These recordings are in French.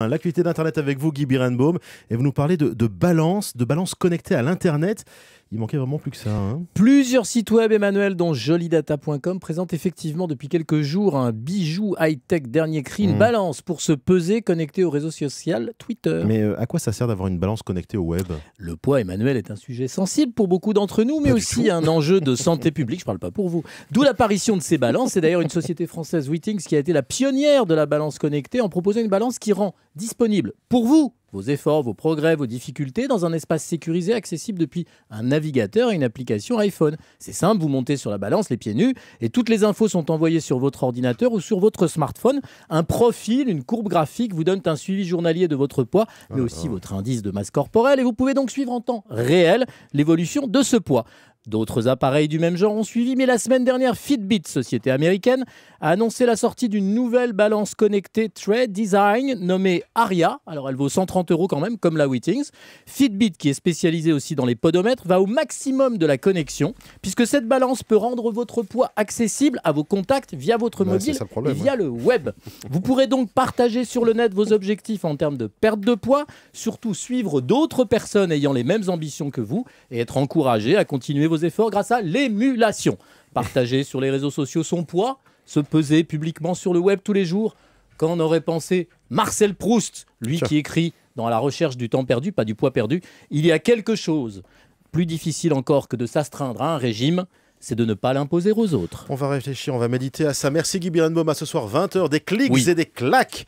Hein, l'actualité d'Internet avec vous, Guy Birenbaum, et vous nous parlez de, de balance, de balance connectée à l'Internet. Il manquait vraiment plus que ça. Hein. Plusieurs sites web, Emmanuel, dont jolidata.com, présentent effectivement depuis quelques jours un bijou high-tech dernier cri, une mmh. balance pour se peser connectée au réseau social Twitter. Mais euh, à quoi ça sert d'avoir une balance connectée au web Le poids, Emmanuel, est un sujet sensible pour beaucoup d'entre nous, mais aussi un enjeu de santé publique. Je ne parle pas pour vous. D'où l'apparition de ces balances. C'est d'ailleurs une société française, Withings, qui a été la pionnière de la balance connectée en proposant une balance qui rend disponible pour vous vos efforts, vos progrès, vos difficultés dans un espace sécurisé accessible depuis un navigateur et une application iPhone. C'est simple, vous montez sur la balance les pieds nus et toutes les infos sont envoyées sur votre ordinateur ou sur votre smartphone. Un profil, une courbe graphique vous donne un suivi journalier de votre poids, mais ah aussi votre indice de masse corporelle et vous pouvez donc suivre en temps réel l'évolution de ce poids. D'autres appareils du même genre ont suivi, mais la semaine dernière, Fitbit, société américaine, a annoncé la sortie d'une nouvelle balance connectée Thread Design nommée Aria. Alors elle vaut 130 euros quand même, comme la Wittings. Fitbit, qui est spécialisée aussi dans les podomètres, va au maximum de la connexion, puisque cette balance peut rendre votre poids accessible à vos contacts via votre mobile et via hein. le web. Vous pourrez donc partager sur le net vos objectifs en termes de perte de poids, surtout suivre d'autres personnes ayant les mêmes ambitions que vous et être encouragé à continuer vos efforts grâce à l'émulation. Partager sur les réseaux sociaux son poids, se peser publiquement sur le web tous les jours. Quand on aurait pensé Marcel Proust, lui qui écrit dans La recherche du temps perdu, pas du poids perdu, il y a quelque chose plus difficile encore que de s'astreindre à un régime, c'est de ne pas l'imposer aux autres. On va réfléchir, on va méditer à ça. Merci Guy Birenbaum, à ce soir 20h, des clics et des claques,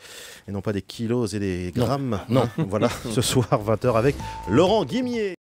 et non pas des kilos et des grammes. Non, non. voilà, ce soir 20h avec Laurent Guimier.